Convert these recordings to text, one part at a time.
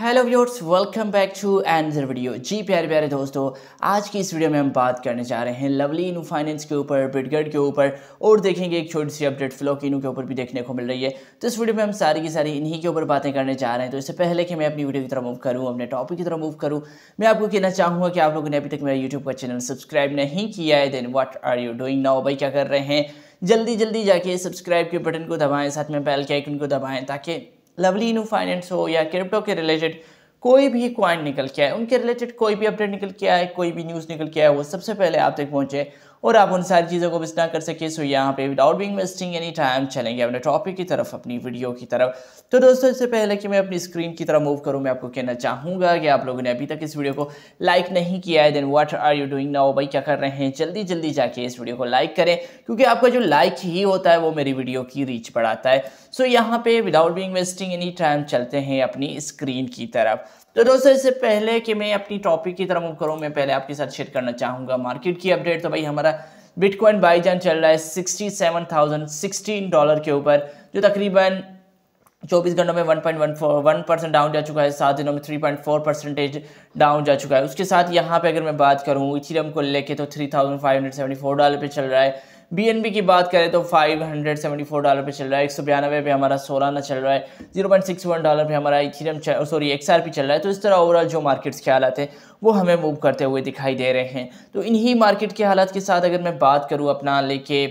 hello viewers welcome back to another video जी प्यारे प्यारे दोस्तों आज की इस वीडियो में हम बात करने जा रहे हैं लवली इनू फाइनेंस के ऊपर बिडगढ़ के ऊपर और देखेंगे एक छोटी सी अपडेट फ्लॉक इनू के ऊपर भी देखने को मिल रही है तो इस वीडियो में हम सारी की सारी इन्हीं के ऊपर बातें करने जा रहे हैं तो इससे पहले कि मैं अपनी वीडियो की तरफ मूव करूँ अपने टॉपिक की तरफ मूव करूँ मैं आपको कहना चाहूँगा कि आप लोगों ने अभी तक मेरा यूट्यूब का चैनल सब्सक्राइब नहीं किया है then what are you doing now भाई क्या कर रहे हैं जल्दी जल्दी जाके सब्सक्राइब के बटन को दबाएँ साथ में बैल के आइकन को दबाएँ ताकि लवली इनू फाइनेंस हो या क्रिप्टो के रिलेटेड कोई भी क्वाइंट निकल के आए उनके रिलेटेड कोई भी अपडेट निकल के आए कोई भी न्यूज़ निकल के आए वो सबसे पहले आप तक पहुँचे और आप उन सारी चीज़ों को मिस ना कर सके सो यहाँ पे without being wasting any time चलेंगे अपने टॉपिक की तरफ अपनी वीडियो की तरफ तो दोस्तों इससे पहले कि मैं अपनी स्क्रीन की तरफ मूव करूँ मैं आपको कहना चाहूँगा कि आप लोगों ने अभी तक इस वीडियो को लाइक नहीं किया है then what are you doing now भाई क्या कर रहे हैं जल्दी जल्दी जाके इस वीडियो को लाइक करें क्योंकि आपका जो लाइक ही होता है वो मेरी वीडियो की रीच बढ़ाता है सो यहाँ पर without being wasting any time चलते हैं अपनी स्क्रीन की तरफ तो दोस्तों इससे पहले कि मैं अपनी टॉपिक की तरफ मूव करूँ मैं पहले आपके साथ शेयर करना चाहूँगा मार्केट की अपडेट तो भाई हमारा बिटकॉइन बाईजान चल रहा है sixty seven thousand sixteen dollar के ऊपर जो तकरीबन चौबीस घंटों में one point one four one percent down जा चुका है सात दिनों में three point four percentage down जा चुका है उसके साथ यहाँ पे अगर मैं बात करूँ इथीरियम को लेके तो three thousand five hundred seventy four dollar पे चल रहा है बी की बात करें तो 574 डॉलर पे चल रहा है एक सौ बयानवे पे हमारा सोलाना चल रहा है 0.61 डॉलर पे हमारा इथीरम सॉरी एक्सआरपी चल रहा है तो इस तरह ओवरऑल जो मार्केट्स के हालात हैं वो हमें मूव करते हुए दिखाई दे रहे हैं तो इन्हीं मार्केट के हालात के साथ अगर मैं बात करूँ अपना लेके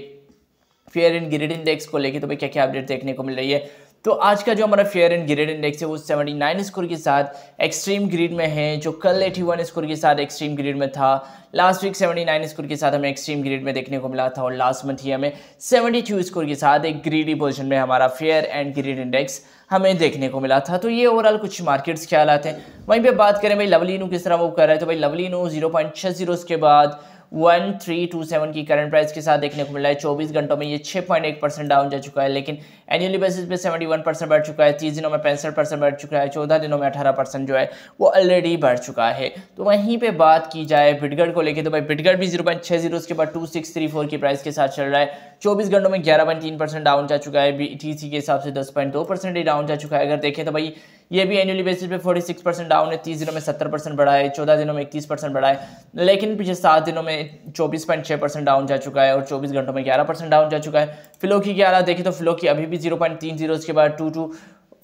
फेयर एंड ग्रिड इंडेक्स को लेके तो भाई क्या क्या अपडेट देखने को मिल रही है तो आज का जो हमारा फेयर एंड ग्रेड इंडेक्स है वो 79 स्कोर के साथ एक्सट्रीम ग्रीड में है जो कल 81 स्कोर के साथ एक्सट्रीम ग्रीड में था लास्ट वीक 79 स्कोर के साथ हमें एक्सट्रीम ग्रीड में देखने को मिला था और लास्ट मंथ ही हमें 72 स्कोर के साथ एक ग्रीडी पोजिशन में हमारा फेयर एंड ग्रीड इंडेक्स हमें देखने को मिला था तो ये ओवरऑल कुछ मार्केट्स ख्याल हैं वहीं पर बात करें भाई लवली नू किस तरह वो कर रहे है तो भाई लवली नू जीरो के बाद वन थ्री टू सेवन की करंट प्राइस के साथ देखने को मिला है चौबीस घंटों में ये छः पॉइंट एक परसेंट डाउन जा चुका है लेकिन एनुअली बेसिस पे सेवेंटी वन परसेंट बढ़ चुका है तीस दिनों में पैंसठ परसेंट बढ़ चुका है चौदह दिनों में अठारह परसेंट जो है वो ऑलरेडी बढ़ चुका है तो वहीं पर बात की जाए बिटगढ़ को लेकर तो भाई बिटगढ़ भी जीरो पॉइंट छः जीरो उसके बाद टू सिक्स थ्री फोर की प्राइस के साथ चल रहा है चौबीस घंटों में ग्यारह पॉइंट तीन परसेंट डाउन जा चुका है बी टी सी के हिसाब से दस पॉइंट दो परसेंट ही डाउन जा चुका है अगर देखें तो भाई ये भी एनुअली बेसिस पे 46 परसेंट डाउन है तीस दिनों में 70 परसेंट बढ़ा है चौदह दिनों में इक्कीस परसेंट बढ़ा है लेकिन पिछले सात दिनों में चौबीस पॉइंट परसेंट डाउन जा चुका है और चौबीस घंटों में ग्यारह परसेंट डाउन जा चुका है फ्लो की ग्यारह देखिए तो फ्लो की अभी भी जीरो पॉइंट तीन जीरो के बाद टू टू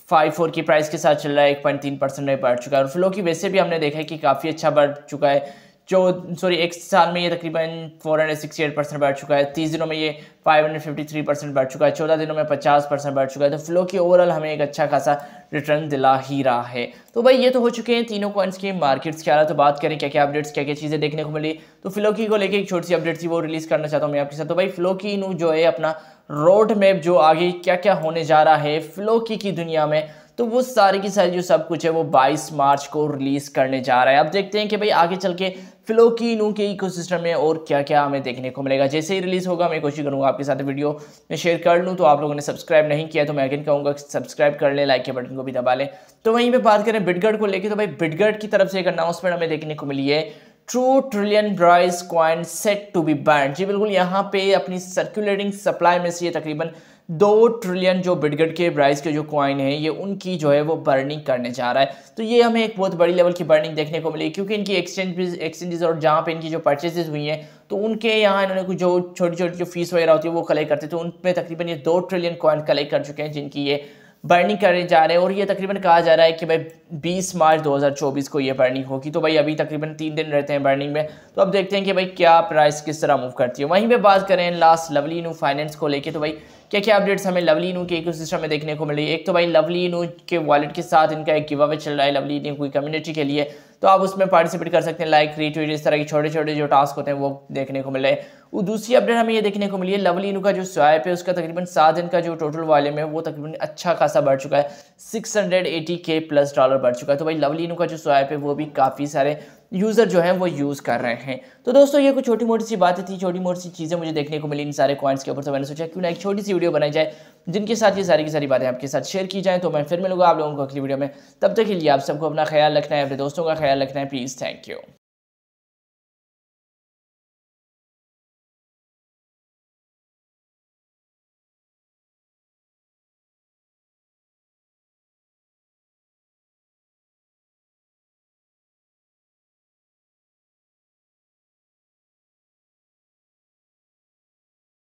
फाइव फोर की प्राइस के साथ चल रहा है एक पॉइंट तीन परसेंट में बढ़ चुका है और फ्लो की वैसे भी हमने देखा है कि काफ़ी अच्छा बढ़ चुका है जो सॉरी एक साल में ये तकरीबन 468 परसेंट बढ़ चुका है तीस दिनों में ये 553 परसेंट बढ़ चुका है चौदह दिनों में 50 परसेंट बढ़ चुका है तो फ्लो की ओवरऑल हमें एक अच्छा खासा रिटर्न दिला ही रहा है तो भाई ये तो हो चुके हैं तीनों कॉइन्स के मार्केट्स के अलावा तो बात करें क्या क्या अपडेट्स क्या क्या चीज़ें देखने को मिली तो फ्लोकी को लेकर एक छोटी सी अपडेट थी वो रिलीज़ करना चाहता हूँ मैं आपके साथ तो भाई फ्लोकी की जो है अपना रोड मैप जो आगे क्या क्या होने जा रहा है फ्लोकी की दुनिया में तो वो सारी की सारी जो सब कुछ है वो 22 मार्च को रिलीज़ करने जा रहा है अब देखते हैं कि भाई आगे चल के फ्लोकीनू के इकोसिस्टम में और क्या क्या हमें देखने को मिलेगा जैसे ही रिलीज़ होगा मैं कोशिश करूंगा आपके साथ वीडियो में शेयर कर लूँ तो आप लोगों ने सब्सक्राइब नहीं किया तो मैं अगेन कहूँगा सब्सक्राइब कर लें लाइक के बटन को भी दबा लें तो वहीं पर बात करें बिटगढ़ को लेकर तो भाई बिटगढ़ की तरफ से एक अनाउंसमेंट हमें देखने को मिली है two trillion Brise coin set to be banned जी बिल्कुल यहाँ पे अपनी सर्कुलेटिंग सप्लाई में से ये तकरीबन दो ट्रिलियन जो बिडगढ़ के ब्राइज के जो कॉइन है ये उनकी जो है वो बर्निंग करने जा रहा है तो ये हमें एक बहुत बड़ी लेवल की बर्निंग देखने को मिली क्योंकि इनकी एक्सचेंज एक्सचेंजेस और जहाँ पे इनकी जो परचेजेज हुई हैं तो उनके यहाँ इन्होंने कुछ जो छोटी छोटी जो फीस वगैरह होती है वो कलेक्ट करते थे उन पर तकरीबन ये दो ट्रिलियन क्वाइन कलेक्ट कर चुके हैं जिनकी ये बर्निंग करे जा रहे हैं और ये तकरीबन कहा जा रहा है कि भाई 20 मार्च 2024 को ये बर्निंग होगी तो भाई अभी तकरीबन तीन दिन रहते हैं बर्निंग में तो अब देखते हैं कि भाई क्या प्राइस किस तरह मूव करती है वहीं पर बात करें लास्ट लवली नू फाइनेंस को लेके तो भाई क्या क्या अपडेट्स हमें लवली नू के सिस्टम में देखने को मिली एक तो भाई लवली नू के वॉलेट के साथ इनका एक गिव चल रहा है लवली नू की कम्युनिटी के लिए तो आप उसमें पार्टिसिपेट कर सकते हैं लाइक रीट्वीट इस तरह के छोटे छोटे जो टास्क होते हैं वो देखने को मिले वो दूसरी अपडेट हमें ये देखने को मिली है लवली इनू का जो स्वाइप है उसका तकरीबन सात दिन का जो टोटल वॉल्यूम है वो तकरीबन अच्छा खासा बढ़ चुका है six hundred eighty K plus dollar बढ़ चुका है तो भाई लवली इनू का जो स्वाइप है वो भी काफ़ी सारे यूज़र जो है वो यूज़ कर रहे हैं तो दोस्तों ये कुछ छोटी मोटी सी बातें थी छोटी मोटी सी चीज़ें मुझे देखने को मिली इन सारे कॉइन्स के ऊपर तो मैंने सोचा क्यों ना एक छोटी सी वीडियो बनाई जाए जिनके साथ ये सारी की सारी बातें आपके साथ शेयर की जाएँ तो मैं फिर मिलूंगा आप लोगों को अगली वीडियो में तब तक के लिए आप सबको अपना ख्याल रखना है अपने दोस्तों का ख्याल रखना है प्लीज़ थैंक यू